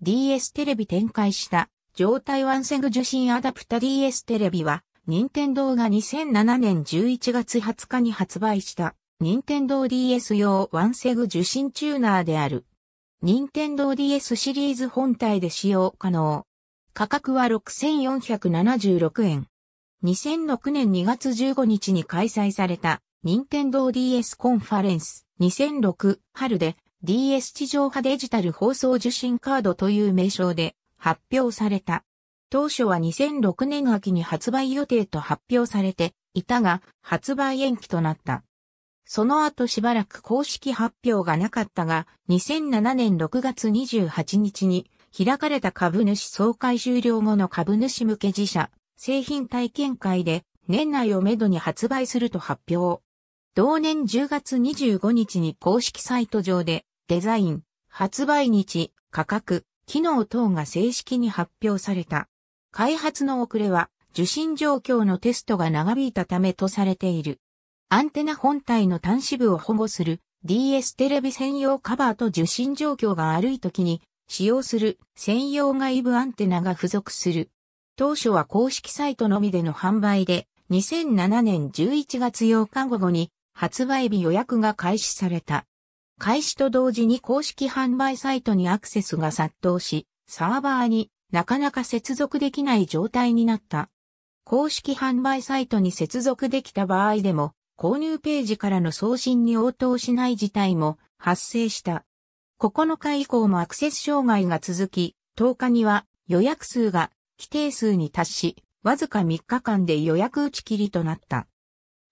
DS テレビ展開した、状態ワンセグ受信アダプタ DS テレビは、任天堂が2007年11月20日に発売した、任天堂 DS 用ワンセグ受信チューナーである。任天堂 DS シリーズ本体で使用可能。価格は6476円。2006年2月15日に開催された、任天堂 DS コンファレンス2006春で DS 地上波デジタル放送受信カードという名称で発表された。当初は2006年秋に発売予定と発表されていたが発売延期となった。その後しばらく公式発表がなかったが2007年6月28日に開かれた株主総会終了後の株主向け自社製品体験会で年内をめどに発売すると発表。同年10月25日に公式サイト上でデザイン、発売日、価格、機能等が正式に発表された。開発の遅れは受信状況のテストが長引いたためとされている。アンテナ本体の端子部を保護する DS テレビ専用カバーと受信状況が悪い時に使用する専用外部アンテナが付属する。当初は公式サイトのみでの販売で2007年11月8日午後に発売日予約が開始された。開始と同時に公式販売サイトにアクセスが殺到し、サーバーになかなか接続できない状態になった。公式販売サイトに接続できた場合でも、購入ページからの送信に応答しない事態も発生した。9日以降もアクセス障害が続き、10日には予約数が規定数に達し、わずか3日間で予約打ち切りとなった。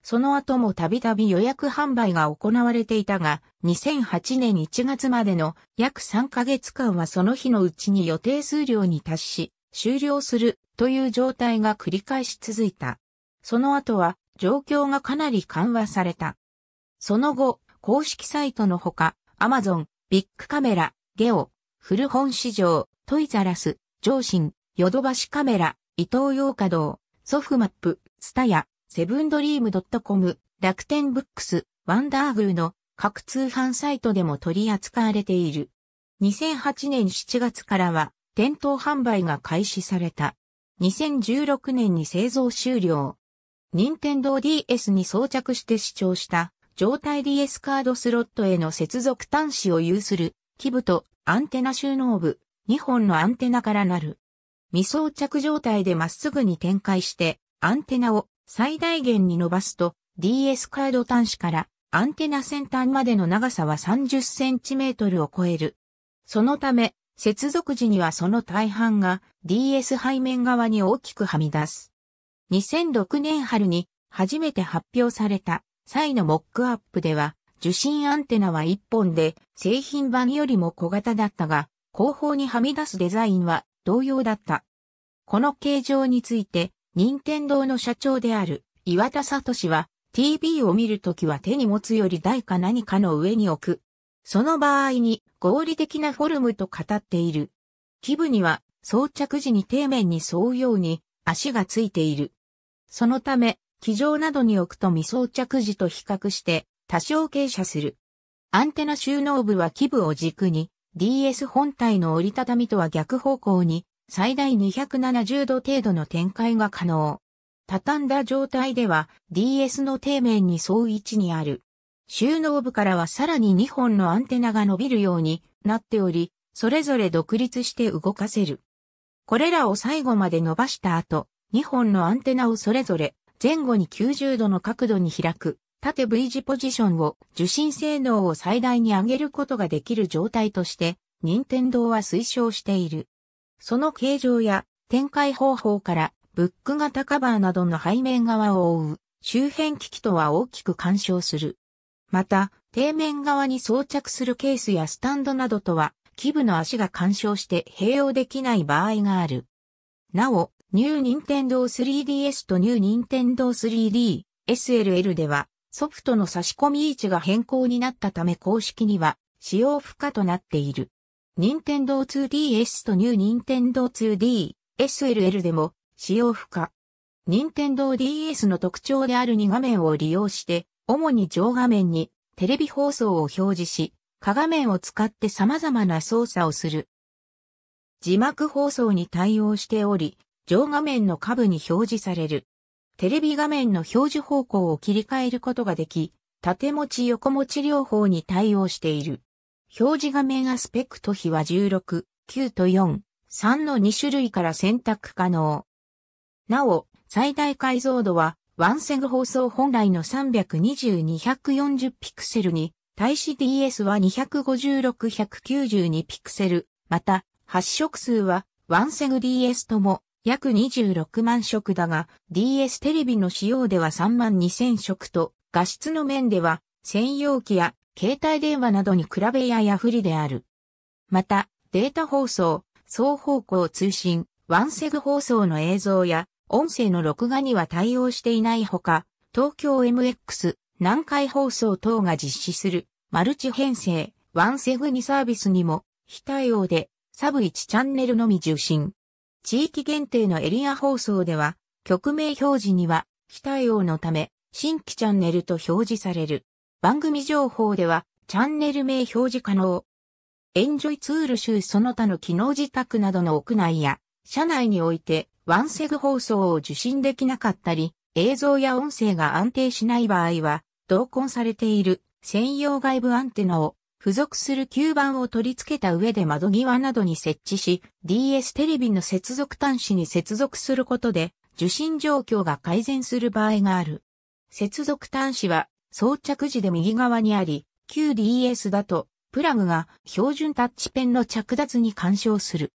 その後もたびたび予約販売が行われていたが、2008年1月までの約3ヶ月間はその日のうちに予定数量に達し、終了するという状態が繰り返し続いた。その後は状況がかなり緩和された。その後、公式サイトのほか、Amazon、ビッグカメラ、ゲオ、古本市場、トイザラス、上信、ヨドバシカメラ、伊東洋華堂、ソフマップ、スタヤ、セブンドリーム .com、楽天ブックス、ワンダーグルの各通販サイトでも取り扱われている。2008年7月からは店頭販売が開始された。2016年に製造終了。任天堂 DS に装着して視聴した状態 DS カードスロットへの接続端子を有する基部とアンテナ収納部2本のアンテナからなる。未装着状態でまっすぐに展開してアンテナを最大限に伸ばすと DS カード端子からアンテナ先端までの長さは 30cm を超える。そのため、接続時にはその大半が DS 背面側に大きくはみ出す。2006年春に初めて発表された際のモックアップでは受信アンテナは1本で製品版よりも小型だったが後方にはみ出すデザインは同様だった。この形状について任天堂の社長である岩田聡は TV を見るときは手に持つより台か何かの上に置く。その場合に合理的なフォルムと語っている。基部には装着時に底面に沿うように足がついている。そのため、機上などに置くと未装着時と比較して多少傾斜する。アンテナ収納部は基部を軸に DS 本体の折りたたみとは逆方向に最大270度程度の展開が可能。畳んだ状態では DS の底面に沿う位置にある。収納部からはさらに2本のアンテナが伸びるようになっており、それぞれ独立して動かせる。これらを最後まで伸ばした後、2本のアンテナをそれぞれ前後に90度の角度に開く、縦 V 字ポジションを受信性能を最大に上げることができる状態として、任天堂は推奨している。その形状や展開方法からブック型カバーなどの背面側を覆う周辺機器とは大きく干渉する。また、底面側に装着するケースやスタンドなどとは、基部の足が干渉して併用できない場合がある。なお、ニューニンテンドー 3DS とニューニンテンドー 3D SLL では、ソフトの差し込み位置が変更になったため公式には使用不可となっている。任天堂 2DS とニュー任天堂 2D、SLL でも使用不可。任天堂 DS の特徴である2画面を利用して、主に上画面にテレビ放送を表示し、下画面を使って様々な操作をする。字幕放送に対応しており、上画面の下部に表示される。テレビ画面の表示方向を切り替えることができ、縦持ち横持ち両方に対応している。表示画面アスペクト比は16、9と4、3の2種類から選択可能。なお、最大解像度は、ワンセグ放送本来の320-240ピクセルに、対し DS は256-192ピクセル、また、発色数は、ワンセグ DS とも、約26万色だが、DS テレビの仕様では3万2000色と、画質の面では、専用機や携帯電話などに比べやや不利である。また、データ放送、双方向通信、ワンセグ放送の映像や音声の録画には対応していないほか、東京 MX、南海放送等が実施するマルチ編成、ワンセグ2サービスにも非対応でサブ1チャンネルのみ受信。地域限定のエリア放送では、曲名表示には非対応のため、新規チャンネルと表示される。番組情報では、チャンネル名表示可能。エンジョイツール集その他の機能自宅などの屋内や、車内において、ワンセグ放送を受信できなかったり、映像や音声が安定しない場合は、同梱されている専用外部アンテナを付属する吸盤を取り付けた上で窓際などに設置し、DS テレビの接続端子に接続することで、受信状況が改善する場合がある。接続端子は装着時で右側にあり、QDS だとプラグが標準タッチペンの着脱に干渉する。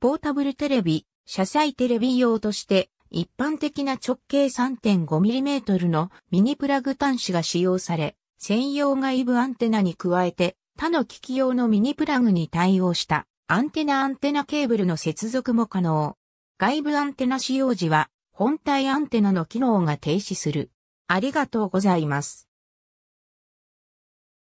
ポータブルテレビ、車載テレビ用として一般的な直径 3.5mm のミニプラグ端子が使用され、専用外部アンテナに加えて他の機器用のミニプラグに対応したアンテナアンテナケーブルの接続も可能。外部アンテナ使用時は本体アンテナの機能が停止する。ありがとうございます。